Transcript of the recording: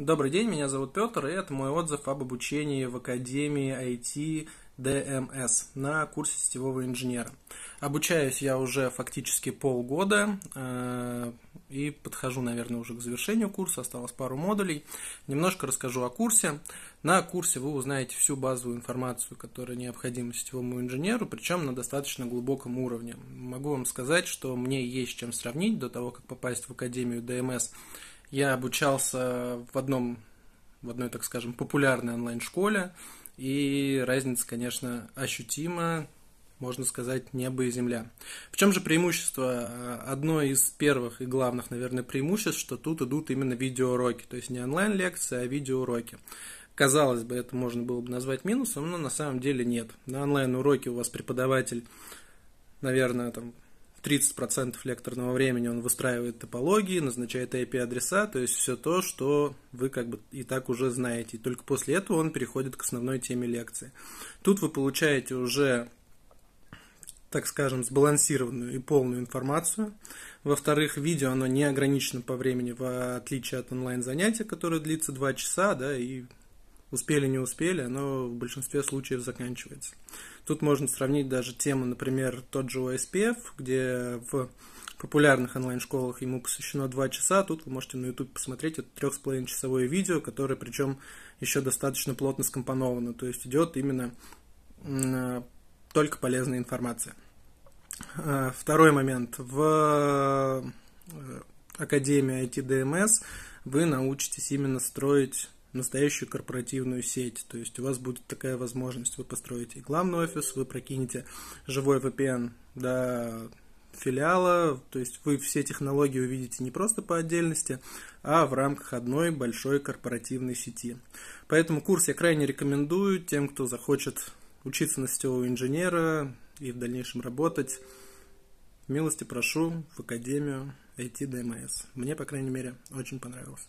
Добрый день, меня зовут Петр, и это мой отзыв об обучении в Академии IT DMS эм на курсе сетевого инженера. Обучаюсь я уже фактически полгода э, и подхожу, наверное, уже к завершению курса, осталось пару модулей. Немножко расскажу о курсе. На курсе вы узнаете всю базовую информацию, которая необходима сетевому инженеру, причем на достаточно глубоком уровне. Могу вам сказать, что мне есть чем сравнить до того, как попасть в Академию DMS. Я обучался в одном, в одной, так скажем, популярной онлайн-школе, и разница, конечно, ощутима, можно сказать, небо и земля. В чем же преимущество? А, Одно из первых и главных, наверное, преимуществ, что тут идут именно видеоуроки, то есть не онлайн-лекции, а видеоуроки. Казалось бы, это можно было бы назвать минусом, но на самом деле нет. На онлайн-уроке у вас преподаватель, наверное, там 30% лекторного времени он выстраивает топологии, назначает IP-адреса, то есть все то, что вы как бы и так уже знаете. И только после этого он переходит к основной теме лекции. Тут вы получаете уже, так скажем, сбалансированную и полную информацию. Во-вторых, видео оно не ограничено по времени, в отличие от онлайн-занятия, которое длится 2 часа, да, и успели, не успели, оно в большинстве случаев заканчивается. Тут можно сравнить даже тему, например, тот же OSPF, где в популярных онлайн-школах ему посвящено 2 часа, а тут вы можете на YouTube посмотреть это 3,5 часовое видео, которое причем еще достаточно плотно скомпоновано, то есть идет именно э, только полезная информация. Э, второй момент. В э, Академии IT DMS эм вы научитесь именно строить настоящую корпоративную сеть. То есть у вас будет такая возможность. Вы построите главный офис, вы прокинете живой VPN до филиала, то есть вы все технологии увидите не просто по отдельности, а в рамках одной большой корпоративной сети. Поэтому курс я крайне рекомендую тем, кто захочет учиться на сетевого инженера и в дальнейшем работать. Милости прошу в Академию IT DMS. Эм Мне, по крайней мере, очень понравилось.